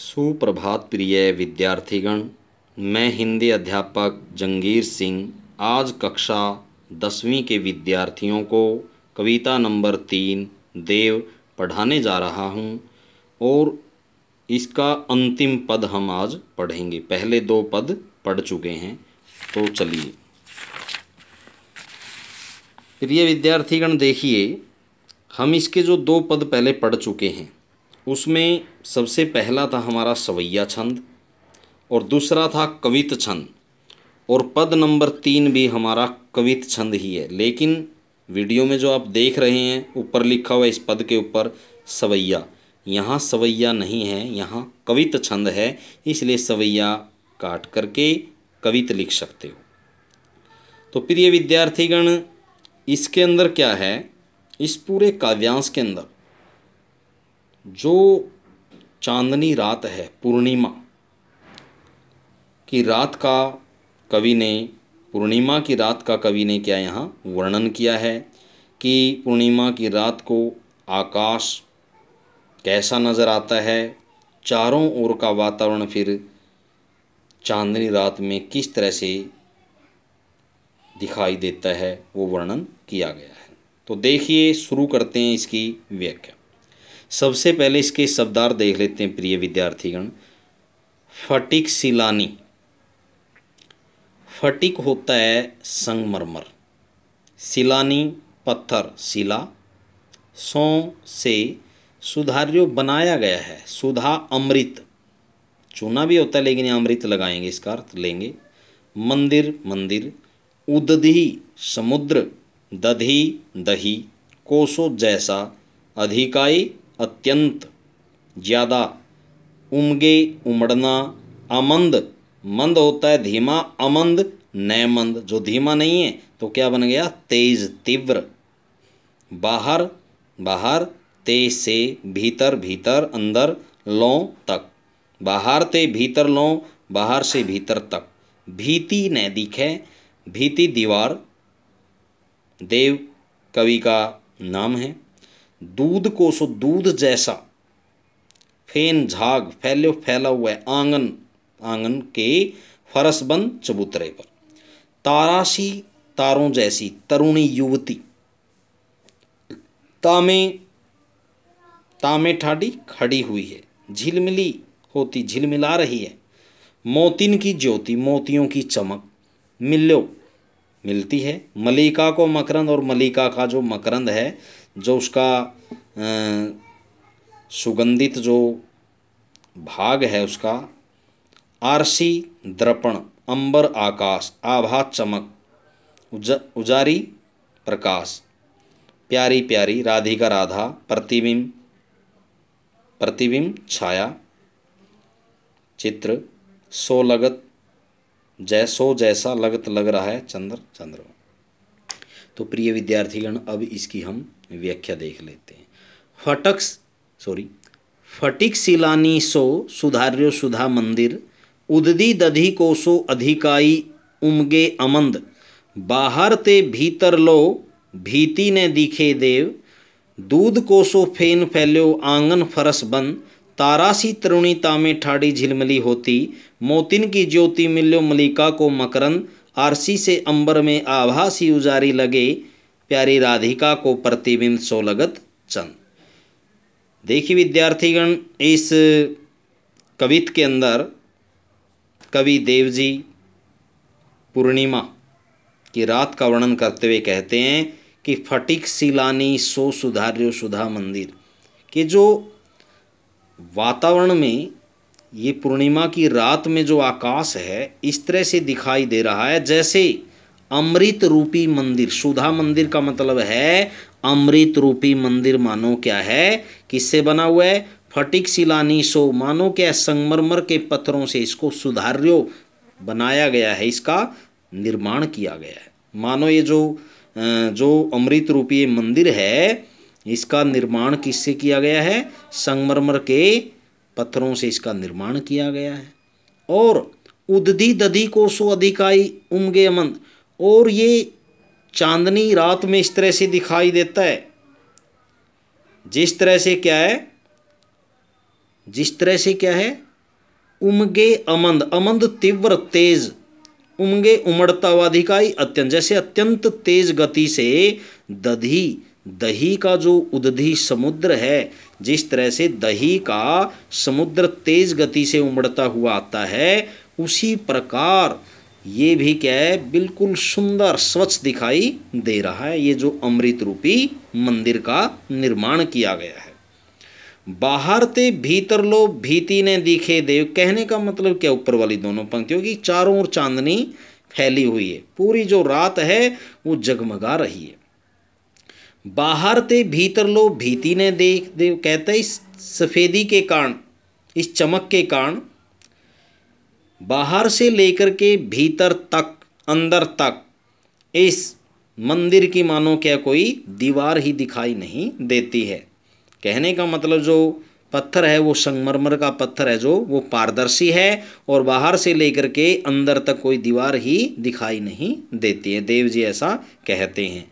सुप्रभात प्रिय विद्यार्थीगण मैं हिंदी अध्यापक जंगीर सिंह आज कक्षा दसवीं के विद्यार्थियों को कविता नंबर तीन देव पढ़ाने जा रहा हूं और इसका अंतिम पद हम आज पढ़ेंगे पहले दो पद पढ़ चुके हैं तो चलिए प्रिय विद्यार्थीगण देखिए हम इसके जो दो पद पहले पढ़ चुके हैं उसमें सबसे पहला था हमारा सवैया छंद और दूसरा था कवित छंद और पद नंबर तीन भी हमारा कवित छंद ही है लेकिन वीडियो में जो आप देख रहे हैं ऊपर लिखा हुआ इस पद के ऊपर सवैया यहाँ सवैया नहीं है यहाँ कवित छंद है इसलिए सवैया काट करके कवित लिख सकते हो तो प्रिय विद्यार्थीगण इसके अंदर क्या है इस पूरे काव्यांश के अंदर जो चांदनी रात है पूर्णिमा की रात का कवि ने पूर्णिमा की रात का कवि ने क्या यहाँ वर्णन किया है कि पूर्णिमा की रात को आकाश कैसा नज़र आता है चारों ओर का वातावरण फिर चांदनी रात में किस तरह से दिखाई देता है वो वर्णन किया गया है तो देखिए शुरू करते हैं इसकी व्याख्या सबसे पहले इसके शब्दार्थ देख लेते हैं प्रिय विद्यार्थीगण फटिक सिलानी फटिक होता है संगमरमर सिलानी पत्थर सिला सौ से सुधार्यो बनाया गया है सुधा अमृत चूना भी होता है लेकिन अमृत लगाएंगे इसका अर्थ लेंगे मंदिर मंदिर उदधि समुद्र दधी दही कोसो जैसा अधिकाई अत्यंत ज़्यादा उमगे उमड़ना अमंद मंद होता है धीमा अमंद नैमंद जो धीमा नहीं है तो क्या बन गया तेज तीव्र बाहर बाहर तेज से भीतर भीतर अंदर लो तक बाहर ते भीतर लो बाहर से भीतर तक भीति न दिखे भीति दीवार देव कवि का नाम है दूध को सो दूध जैसा फेन झाग फैले फैला हुआ है आंगन आंगन के फरसबंद चबूतरे पर ताराशी तारों जैसी तरुणी युवती तामे तामे ठाडी खड़ी हुई है झिलमिली होती झिलमिला रही है मोतिन की ज्योति मोतियों की चमक मिल्यो मिलती है मलिका को मकरंद और मलिका का जो मकरंद है जो उसका सुगंधित जो भाग है उसका आरसी दर्पण अंबर आकाश आभा चमक उज उजारी प्रकाश प्यारी प्यारी राधिका राधा प्रतिबिंब प्रतिबिंब छाया चित्र सोलगत जैसो जैसा लगत लग रहा है चंद्र चंद्र तो प्रिय विद्यार्थीगण अब इसकी हम व्याख्या देख लेते हैं फटक सॉरी फटिक शिलानी सो सुधार्यो सुधा मंदिर उददी दधि कोसो अधिकाई उमगे अमंद बाहर ते भीतर लो भीति ने दिखे देव दूध कोसो फेन फैल्यो आंगन फरस बंद तारासी तरुणीता में ठाड़ी झिलमली होती मोतिन की ज्योति मिल्यो मलिका को मकरन आरसी से अंबर में आभासी उजारी लगे प्यारी राधिका को प्रतिबिंब सोलगत चंद देखिए विद्यार्थीगण इस कवित के अंदर कवि देव जी पूर्णिमा की रात का वर्णन करते हुए कहते हैं कि फटिक सिलानी सो सुधार्यो सुधा मंदिर के जो वातावरण में ये पूर्णिमा की रात में जो आकाश है इस तरह से दिखाई दे रहा है जैसे अमृत रूपी मंदिर सुधा मंदिर का मतलब है अमृत रूपी मंदिर मानो क्या है किससे बना हुआ है फटिक शिलानी सो मानो क्या संगमरमर के पत्थरों से इसको सुधार्यो बनाया गया है इसका निर्माण किया गया है मानो ये जो जो अमृत रूपी मंदिर है इसका निर्माण किससे किया गया है संगमरमर के पत्थरों से इसका निर्माण किया गया है और उदधि दधि सो अधिकाई उमगे अमन और ये चांदनी रात में इस तरह से दिखाई देता है जिस तरह से क्या है जिस तरह से क्या है उमगे अमंद अमंद तीव्र तेज उमगे उमड़ता हुआ अधिकाई अत्यंत जैसे अत्यंत तेज गति से दधी दही का जो उदधि समुद्र है जिस तरह से दही का समुद्र तेज गति से उमड़ता हुआ आता है उसी प्रकार ये भी क्या है बिल्कुल सुंदर स्वच्छ दिखाई दे रहा है ये जो अमृत रूपी मंदिर का निर्माण किया गया है बाहर ते भीतर लो भीति ने दिखे देव कहने का मतलब क्या ऊपर वाली दोनों पंक्तियों की चारों ओर चांदनी फैली हुई है पूरी जो रात है वो जगमगा रही है बाहर ਤੇ भीतर ਲੋ ਭੀਤੀ देख दे ਦੇ ਕਹਤਾ इस सफ़ेदी के कारण इस चमक के कारण बाहर से लेकर के भीतर तक अंदर तक इस मंदिर की मानो क्या कोई दीवार ही दिखाई नहीं देती है कहने का मतलब जो पत्थर है वो संगमरमर का पत्थर है जो वो पारदर्शी है और बाहर से लेकर के अंदर तक कोई दीवार ही दिखाई नहीं देती है देव जी ऐसा कहते हैं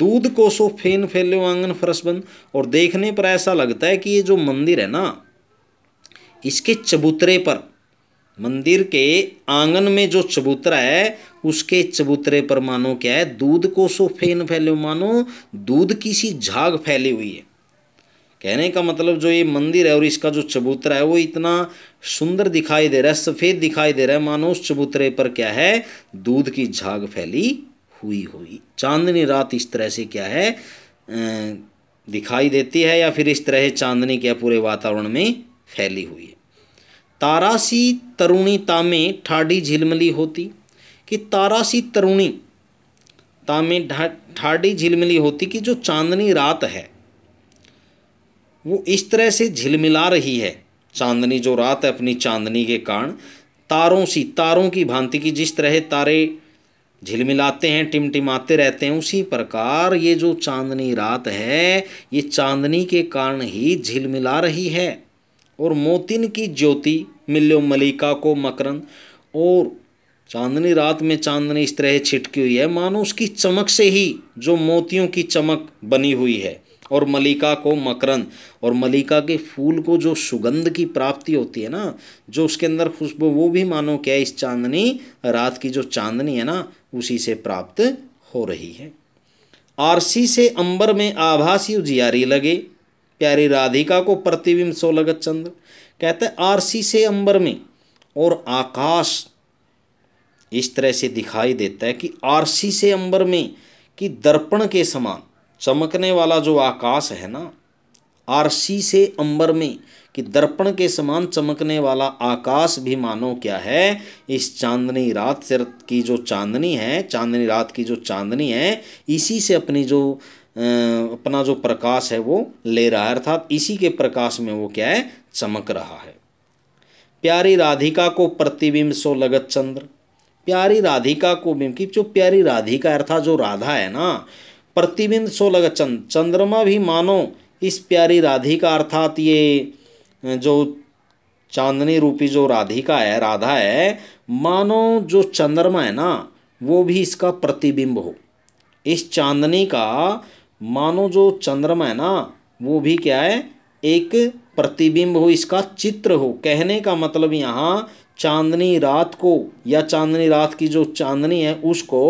दूध को सो फेन फैलो आंगन फरसबंद और देखने पर ऐसा लगता है कि ये जो मंदिर है ना इसके चबूतरे पर मंदिर के आंगन में जो चबूतरा है उसके चबूतरे पर मानो क्या है दूध को सो फेन फैलो मानो दूध की सी झाग फैली हुई है कहने का मतलब जो ये मंदिर है और इसका जो चबूतरा है वो इतना सुंदर दिखाई दे रहा है सफ़ेद दिखाई दे रहा है मानो उस चबूतरे पर क्या है दूध की झाग फैली हुई हुई चांदनी रात इस तरह से क्या है दिखाई देती है या फिर इस तरह चांदनी क्या पूरे वातावरण में फैली हुई है तारासी तरुणी तामे ठाडी झिलमली होती कि तारासी तरुणी तामे ठाडी झिलमली होती कि जो चांदनी रात है वो इस तरह से झिलमिला रही है चांदनी जो रात है अपनी चांदनी के कारण तारों सी तारों की भांति की जिस तरह तारे झिलमिलाते हैं टिमटिमाते रहते हैं उसी प्रकार ये जो चांदनी रात है ये चांदनी के कारण ही झिलमिला रही है और मोतिन की ज्योति मिल्यो मलिका को मकरन और चांदनी रात में चांदनी इस तरह छिटकी हुई है मानो उसकी चमक से ही जो मोतियों की चमक बनी हुई है और मलिका को मकरंद और मलिका के फूल को जो सुगंध की प्राप्ति होती है ना जो उसके अंदर खुशबू वो भी मानो क्या इस चांदनी रात की जो चांदनी है ना उसी से प्राप्त हो रही है आरसी से अंबर में आभासी उजियारी लगे प्यारी राधिका को प्रतिबिंब सो लगत चंद्र कहते हैं आरसी से अंबर में और आकाश इस तरह से दिखाई देता है कि आरसी से अंबर में कि दर्पण के समान चमकने वाला जो आकाश है ना आरसी से अंबर में कि दर्पण के समान चमकने वाला आकाश भी मानो क्या है इस चांदनी रात से की जो चांदनी है चांदनी रात की जो चांदनी है इसी से अपनी जो अपना जो प्रकाश है वो ले रहा है अर्थात इसी के प्रकाश में वो क्या है चमक रहा है प्यारी राधिका को प्रतिबिंब सो लगत चंद्र प्यारी राधिका को बिंब की जो प्यारी राधिका अर्थात जो राधा है ना प्रतिबिंब सो लग चंद चंद्रमा भी मानो इस प्यारी राधिका अर्थात ये जो चांदनी रूपी जो राधिका है राधा है मानो जो चंद्रमा है ना वो भी इसका प्रतिबिंब हो इस चांदनी का मानो जो चंद्रमा है ना वो भी क्या है एक प्रतिबिंब हो इसका चित्र हो कहने का मतलब यहाँ चांदनी रात को या चांदनी रात की जो चांदनी है उसको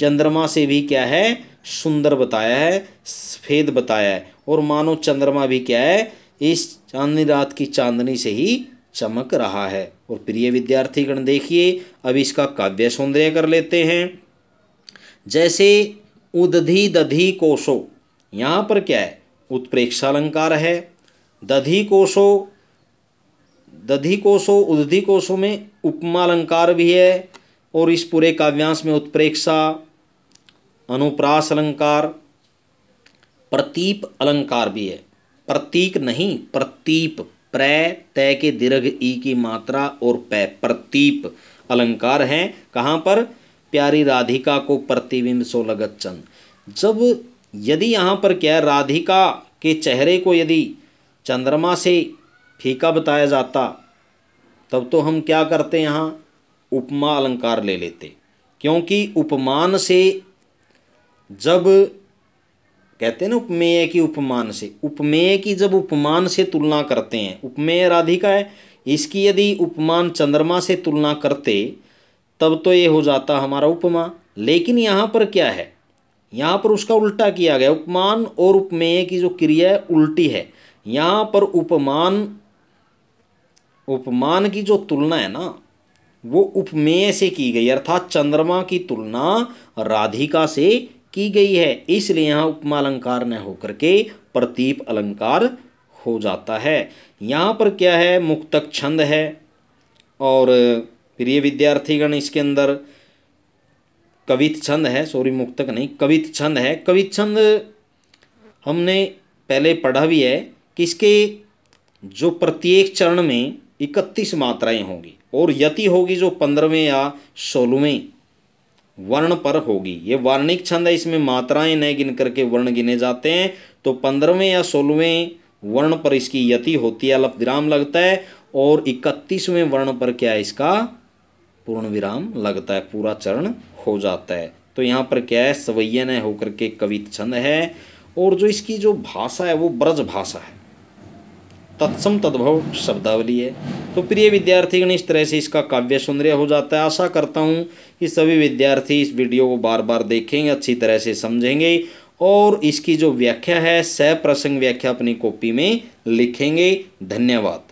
चंद्रमा से भी क्या है सुंदर बताया है सफ़ेद बताया है और मानो चंद्रमा भी क्या है इस चांदनी रात की चांदनी से ही चमक रहा है और प्रिय विद्यार्थीगण देखिए अब इसका काव्य सौंदर्य कर लेते हैं जैसे उदधि दधि कोशो यहाँ पर क्या है उत्प्रेक्षा अलंकार है दधि कोशो दधि कोशो उदधि कोशो में उपमा अलंकार भी है और इस पूरे काव्यांश में उत्प्रेक्षा अनुप्रास अलंकार प्रतीप अलंकार भी है प्रतीक नहीं प्रतीप प्र तय के दीर्घ ई की मात्रा और पै प्रतीप अलंकार हैं कहाँ पर प्यारी राधिका को प्रतिबिंब सो लगत चंद जब यदि यहाँ पर क्या राधिका के चेहरे को यदि चंद्रमा से फीका बताया जाता तब तो हम क्या करते यहाँ उपमा अलंकार ले लेते क्योंकि उपमान से जब कहते हैं ना उपमेय की उपमान से उपमेय की जब उपमान से तुलना करते हैं उपमेय राधिका है इसकी यदि उपमान चंद्रमा से तुलना करते तब तो ये हो जाता हमारा उपमा लेकिन यहाँ पर क्या है यहाँ पर उसका उल्टा किया गया उपमान और उपमेय की जो क्रिया है उल्टी है यहाँ पर उपमान उपमान की जो तुलना है ना वो उपमेय से की गई अर्थात चंद्रमा की तुलना राधिका से की गई है इसलिए यहाँ उपमा अलंकार न होकर के प्रतीप अलंकार हो जाता है यहाँ पर क्या है मुक्तक छंद है और प्रिय विद्यार्थीगण इसके अंदर कवित छंद है सॉरी मुक्तक नहीं कवित छंद है कवित छंद हमने पहले पढ़ा भी है कि इसके जो प्रत्येक चरण में इकतीस मात्राएं होंगी और यति होगी जो पंद्रहवें या सोलहवें वर्ण पर होगी ये वर्णिक छंद है इसमें मात्राएं न गिन करके वर्ण गिने जाते हैं तो पंद्रहवें या सोलहवें वर्ण पर इसकी यति होती है अल्प विराम लगता है और इकतीसवें वर्ण पर क्या है इसका पूर्ण विराम लगता है पूरा चरण हो जाता है तो यहाँ पर क्या है सवैया न होकर के कवित छंद है और जो इसकी जो भाषा है वो ब्रज भाषा है तत्सम तद्भव शब्दावली है तो प्रिय विद्यार्थीगण इस तरह से इसका काव्य सुंदर्य हो जाता है आशा करता हूँ कि सभी विद्यार्थी इस वीडियो को बार बार देखेंगे अच्छी तरह से समझेंगे और इसकी जो व्याख्या है सह प्रसंग व्याख्या अपनी कॉपी में लिखेंगे धन्यवाद